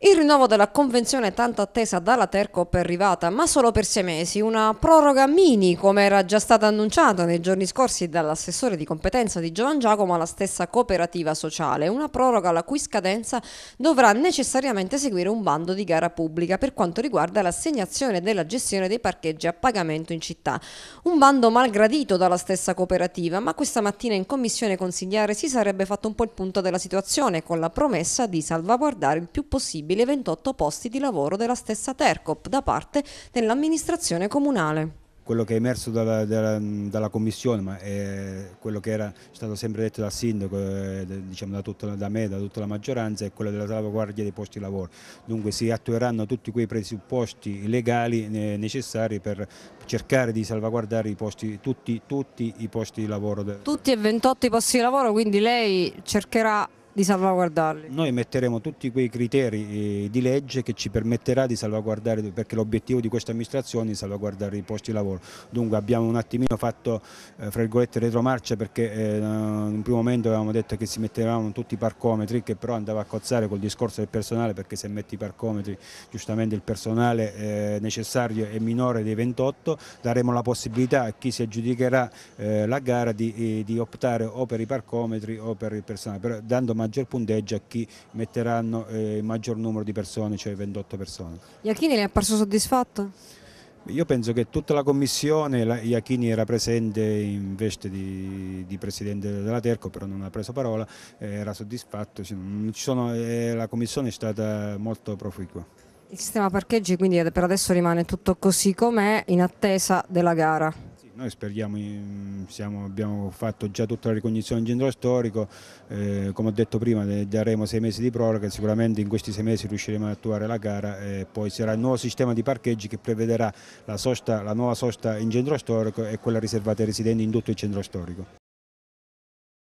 Il rinnovo della convenzione tanto attesa dalla Terco è arrivata, ma solo per sei mesi, una proroga mini come era già stata annunciata nei giorni scorsi dall'assessore di competenza di Giovan Giacomo alla stessa cooperativa sociale, una proroga la cui scadenza dovrà necessariamente seguire un bando di gara pubblica per quanto riguarda l'assegnazione della gestione dei parcheggi a pagamento in città. Un bando malgradito dalla stessa cooperativa, ma questa mattina in commissione consigliare si sarebbe fatto un po' il punto della situazione con la promessa di salvaguardare il più possibile possibili 28 posti di lavoro della stessa Tercop da parte dell'amministrazione comunale quello che è emerso dalla, dalla, dalla commissione, ma quello che era stato sempre detto dal sindaco, eh, diciamo da, tutta, da, me, da tutta la maggioranza, è quello della salvaguardia dei posti di lavoro. Dunque si attueranno tutti quei presupposti legali necessari per cercare di salvaguardare i posti, tutti, tutti i posti di lavoro. Tutti e 28 i posti di lavoro, quindi lei cercherà di salvaguardarli. Noi metteremo tutti quei criteri eh, di legge che ci permetterà di salvaguardare, perché l'obiettivo di questa amministrazione è salvaguardare i posti di lavoro. Dunque abbiamo un attimino fatto eh, fra virgolette retromarcia perché eh, in un primo momento avevamo detto che si mettevano tutti i parcometri che però andava a cozzare col discorso del personale perché se metti i parcometri giustamente il personale eh, necessario è minore dei 28, daremo la possibilità a chi si aggiudicherà eh, la gara di, eh, di, optare o per i parcometri o per il personale, però dando maggior maggior punteggio a chi metteranno eh, il maggior numero di persone, cioè 28 persone. Iachini ne è apparso soddisfatto? Io penso che tutta la commissione, la, Iachini era presente in veste di, di, presidente della Terco, però non ha preso parola, eh, era soddisfatto, sono, eh, la commissione è stata molto proficua. Il sistema parcheggi quindi per adesso rimane tutto così com'è in attesa della gara? Noi speriamo, siamo, abbiamo fatto già tutta la ricognizione in centro storico, eh, come ho detto prima daremo sei mesi di proroga, sicuramente in questi sei mesi riusciremo ad attuare la gara e poi sarà il nuovo sistema di parcheggi che prevederà la, sosta, la nuova sosta in centro storico e quella riservata ai residenti in tutto il centro storico.